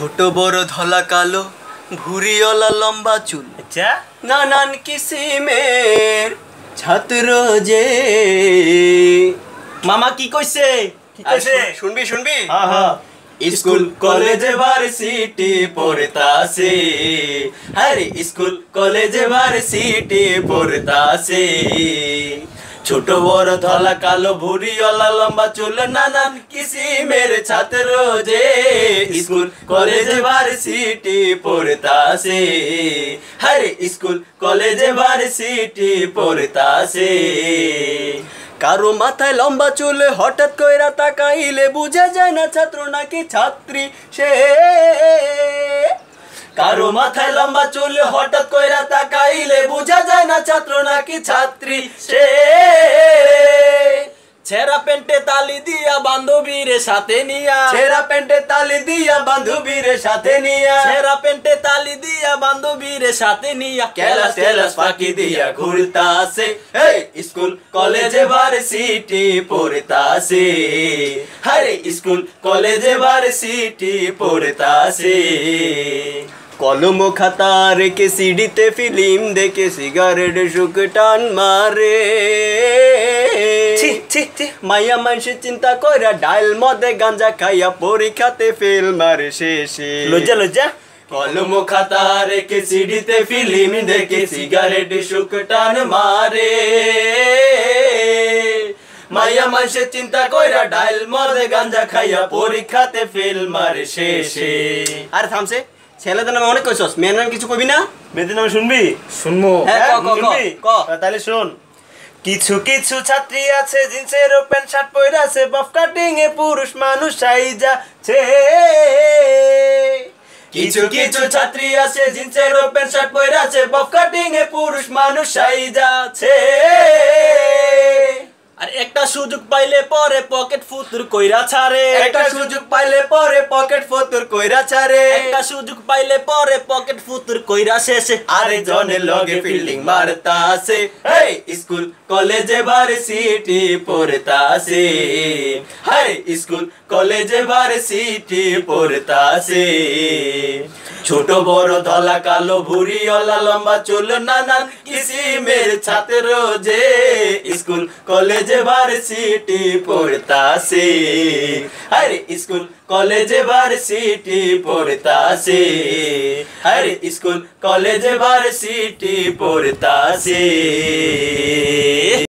ছোট বড় ধলা কালো ভুরিওলা লম্বা চুল আচ্ছা নানান কিসিমের ছাত্র যে মামা কি কইছে শুনবি শুনবি হ্যাঁ, হ্যাঁ। স্কুল কলেজ ভার্সিটি পড়তাছে আরে স্কুল কলেজ ভার্সিটি পড়তাছে ছোট বড় ধলা কালো ভুরি অলা লম্বা চুল নানান কিসিমের ছাত্র যে স্কুল কলেজে সিটি পড়তাছে হরে স্কুল কলেজে সিটি পড়তাছে কারো মাথায় লম্বা চুল হঠাৎ কইরা তাকাইলে বুঝা যায় না ছাত্র নাকি ছাত্রী সে কারো মাথায় লম্বা চুল হঠাৎ কইরা তাকাইলে বুঝা যায় না ছাত্র নাকি ছাত্রী সে ছেড়া প্যান্টে তালি দিয়া বান্ধবীর সাথে নিয়া ছেঁড়া প্যান্টে তালি দিয়া বান্ধবীর সাথে নিয়া ছেঁড়া প্যান্টে তালি দিয়া বান্ধবীর সাথে নিয়া কেলাস ক্যালাস ফাঁকি দিয়া ঘুরতাছে এই স্কুল কলেজে ভার্সিটি পড়তাছে হারে স্কুল কলেজে ভার্সিটি পড়তাছে কলম খাতা রেখে সিডিতে ফিলিম দেখে সিগারেট সুখ টান মারে মাইয়া মানুষের চিন্তা কইরা ডাইল মদে গাঁজা খাইয়া পরীক্ষাতে ফেল মারে শেষে লজ্জা লজ্জা কলম খাতা রেখে সিডিতে ফিলিম দেখে সিগারেট সুখ টান মারে মাইয়া মানুষের চিন্তা কইরা ডাইল মদে গাঁজা খাইয়া পরীক্ষাতে ফেল মারে শেষে আর থামছে ছেলেদের নামে অনেক কইছস মেয়ের কিছু কইবি না মেয়েদের নামে শুনবি শুনবো হ্যাঁ, হ্যাঁ, তাহলে শুন কিছু কিছু ছাত্রী আছে জিন্সের প্যান্ট শার্ট পরে আছে বফ কাটিং এ পুরুষ মানুষ যাচ্ছে কিছু কিছু ছাত্রী আছে জিন্সের প্যান্ট শার্ট পরে আছে বফ কাটিং এ পুরুষ মানুষ যাচ্ছে আর একটা সুযোগ পাইলে পরে পকেট ফুতুর কইরা ছাড়ে একটা সুযোগ পাইলে পরে পকেট ফুতুর কইরা ছাড়ে একটা সুযোগ পাইলে পরে পকেট ফুতুর কইরা শেষে আরে লগে ফিল্ডিং মারতা আছে স্কুল কলেজে ভার্সিটি পড়তা আছে হাই স্কুল কলেজে পড়তা আছে ছোট বড় ধলা কালো ভুরি অলা লম্বা চুল নানান কিসিমের ছাত্র যে স্কুল কলেজ कॉलेज वार्सिटी पढ़ता से हर स्कूल कॉलेज बार वार्सिटी पढ़ता से हर स्कूल कॉलेज बार वार्सिटी पढ़ता से